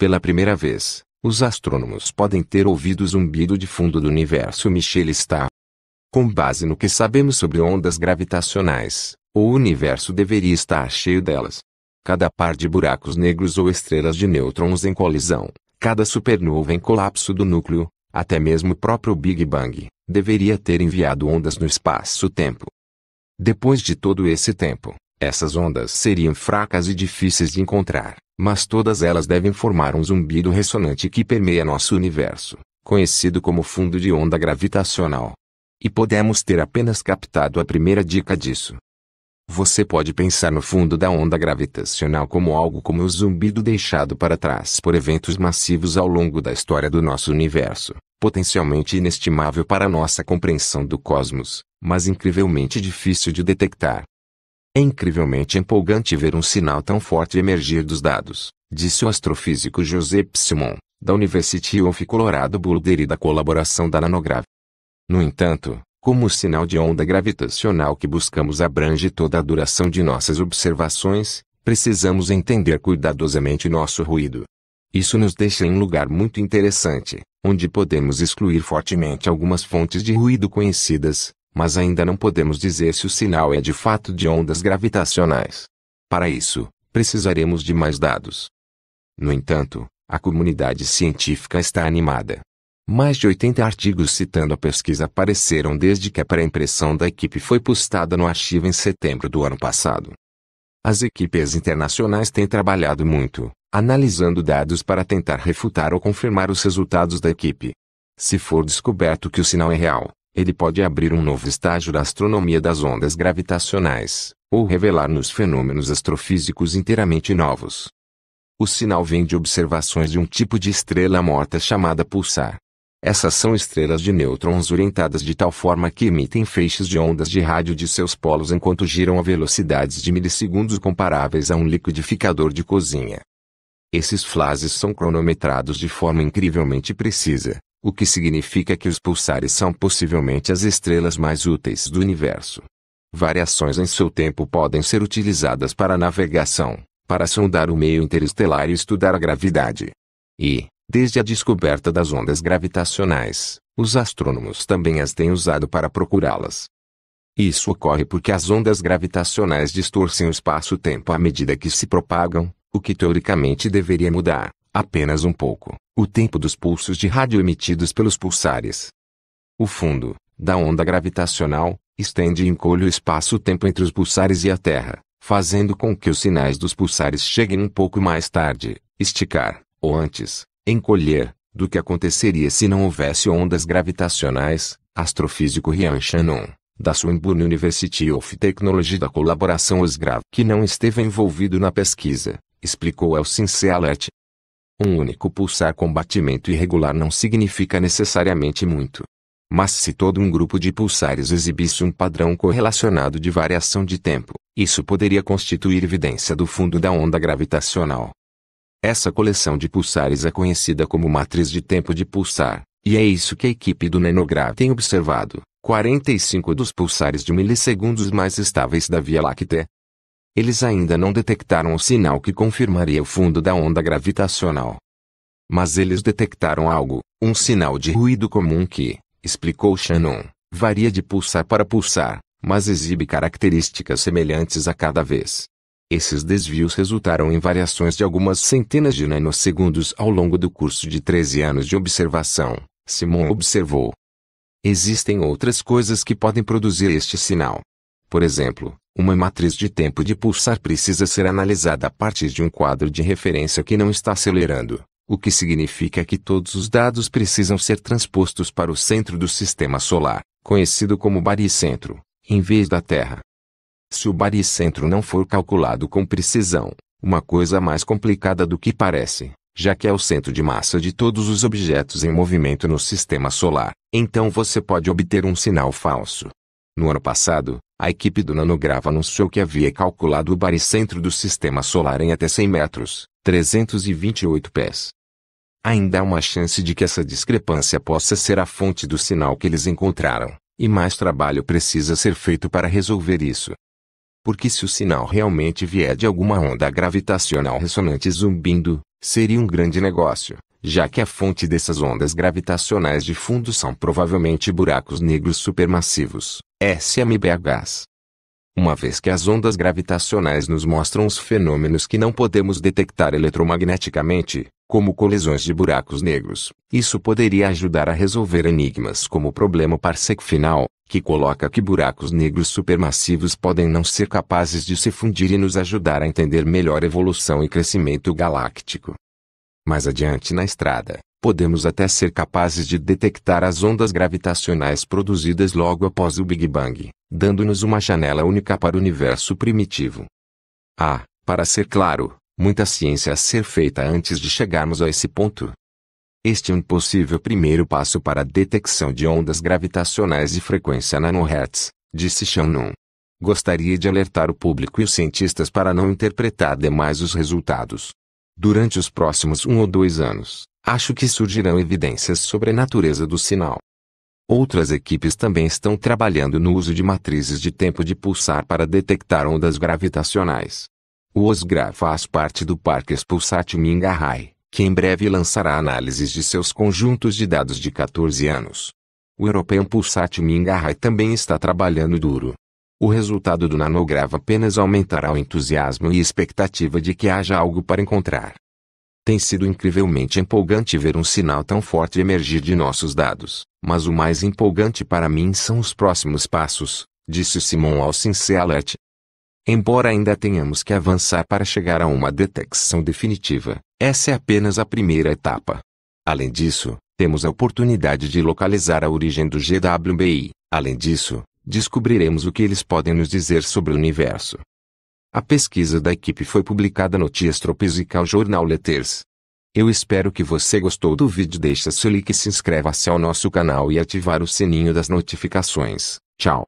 Pela primeira vez, os astrônomos podem ter ouvido o zumbido de fundo do universo Michel está. Com base no que sabemos sobre ondas gravitacionais, o universo deveria estar cheio delas. Cada par de buracos negros ou estrelas de nêutrons em colisão, cada supernova em colapso do núcleo, até mesmo o próprio Big Bang, deveria ter enviado ondas no espaço-tempo. Depois de todo esse tempo, essas ondas seriam fracas e difíceis de encontrar, mas todas elas devem formar um zumbido ressonante que permeia nosso universo, conhecido como fundo de onda gravitacional. E podemos ter apenas captado a primeira dica disso. Você pode pensar no fundo da onda gravitacional como algo como o zumbido deixado para trás por eventos massivos ao longo da história do nosso universo, potencialmente inestimável para nossa compreensão do cosmos, mas incrivelmente difícil de detectar. É incrivelmente empolgante ver um sinal tão forte emergir dos dados, disse o astrofísico José Simon, da University of Colorado Boulder e da colaboração da Nanograv. No entanto, como o sinal de onda gravitacional que buscamos abrange toda a duração de nossas observações, precisamos entender cuidadosamente nosso ruído. Isso nos deixa em um lugar muito interessante, onde podemos excluir fortemente algumas fontes de ruído conhecidas, mas ainda não podemos dizer se o sinal é de fato de ondas gravitacionais. Para isso, precisaremos de mais dados. No entanto, a comunidade científica está animada. Mais de 80 artigos citando a pesquisa apareceram desde que a pré-impressão da equipe foi postada no arquivo em setembro do ano passado. As equipes internacionais têm trabalhado muito, analisando dados para tentar refutar ou confirmar os resultados da equipe. Se for descoberto que o sinal é real, ele pode abrir um novo estágio da astronomia das ondas gravitacionais, ou revelar-nos fenômenos astrofísicos inteiramente novos. O sinal vem de observações de um tipo de estrela morta chamada pulsar. Essas são estrelas de nêutrons orientadas de tal forma que emitem feixes de ondas de rádio de seus polos enquanto giram a velocidades de milissegundos comparáveis a um liquidificador de cozinha. Esses flashes são cronometrados de forma incrivelmente precisa, o que significa que os pulsares são possivelmente as estrelas mais úteis do universo. Variações em seu tempo podem ser utilizadas para navegação, para sondar o meio interestelar e estudar a gravidade. E, desde a descoberta das ondas gravitacionais, os astrônomos também as têm usado para procurá-las. Isso ocorre porque as ondas gravitacionais distorcem o espaço-tempo à medida que se propagam, o que teoricamente deveria mudar, apenas um pouco, o tempo dos pulsos de rádio emitidos pelos pulsares. O fundo, da onda gravitacional, estende e encolhe o espaço-tempo entre os pulsares e a Terra, fazendo com que os sinais dos pulsares cheguem um pouco mais tarde, esticar, ou antes, encolher, do que aconteceria se não houvesse ondas gravitacionais, astrofísico Rian Shannon, da Swinburne University of Technology da colaboração Osgrave, que não esteve envolvido na pesquisa, explicou ao Sincealert, um único pulsar com batimento irregular não significa necessariamente muito. Mas se todo um grupo de pulsares exibisse um padrão correlacionado de variação de tempo, isso poderia constituir evidência do fundo da onda gravitacional. Essa coleção de pulsares é conhecida como matriz de tempo de pulsar, e é isso que a equipe do Nanograv tem observado. 45 dos pulsares de milissegundos mais estáveis da Via Láctea, eles ainda não detectaram o sinal que confirmaria o fundo da onda gravitacional. Mas eles detectaram algo, um sinal de ruído comum que, explicou Shannon, varia de pulsar para pulsar, mas exibe características semelhantes a cada vez. Esses desvios resultaram em variações de algumas centenas de nanosegundos ao longo do curso de 13 anos de observação, Simon observou. Existem outras coisas que podem produzir este sinal. Por exemplo, uma matriz de tempo de pulsar precisa ser analisada a partir de um quadro de referência que não está acelerando, o que significa que todos os dados precisam ser transpostos para o centro do sistema solar, conhecido como baricentro, em vez da Terra. Se o baricentro não for calculado com precisão, uma coisa mais complicada do que parece, já que é o centro de massa de todos os objetos em movimento no sistema solar, então você pode obter um sinal falso no ano passado, a equipe do Nanograva anunciou que havia calculado o baricentro do sistema solar em até 100 metros, 328 pés. Ainda há uma chance de que essa discrepância possa ser a fonte do sinal que eles encontraram, e mais trabalho precisa ser feito para resolver isso. Porque se o sinal realmente vier de alguma onda gravitacional ressonante zumbindo, seria um grande negócio, já que a fonte dessas ondas gravitacionais de fundo são provavelmente buracos negros supermassivos. SMBHs. Uma vez que as ondas gravitacionais nos mostram os fenômenos que não podemos detectar eletromagneticamente, como colisões de buracos negros, isso poderia ajudar a resolver enigmas como o problema parsec final, que coloca que buracos negros supermassivos podem não ser capazes de se fundir e nos ajudar a entender melhor evolução e crescimento galáctico. Mais adiante na estrada, podemos até ser capazes de detectar as ondas gravitacionais produzidas logo após o Big Bang, dando-nos uma janela única para o universo primitivo. Ah, para ser claro, muita ciência a ser feita antes de chegarmos a esse ponto. Este é um possível primeiro passo para a detecção de ondas gravitacionais de frequência nanohertz, disse Shannon. Gostaria de alertar o público e os cientistas para não interpretar demais os resultados. Durante os próximos um ou dois anos, acho que surgirão evidências sobre a natureza do sinal. Outras equipes também estão trabalhando no uso de matrizes de tempo de pulsar para detectar ondas gravitacionais. O OSGRA faz parte do Parkes Pulsatio Mingahai, que em breve lançará análises de seus conjuntos de dados de 14 anos. O European Pulsatio Mingahai também está trabalhando duro. O resultado do nanograva apenas aumentará o entusiasmo e expectativa de que haja algo para encontrar. Tem sido incrivelmente empolgante ver um sinal tão forte emergir de nossos dados, mas o mais empolgante para mim são os próximos passos, disse Simon ao Sincelet. Embora ainda tenhamos que avançar para chegar a uma detecção definitiva, essa é apenas a primeira etapa. Além disso, temos a oportunidade de localizar a origem do GWBI. Além disso, descobriremos o que eles podem nos dizer sobre o universo. A pesquisa da equipe foi publicada no Tiestropes e Cal Jornal Letters. Eu espero que você gostou do vídeo. deixe seu like, se inscreva-se ao nosso canal e ativar o sininho das notificações. Tchau.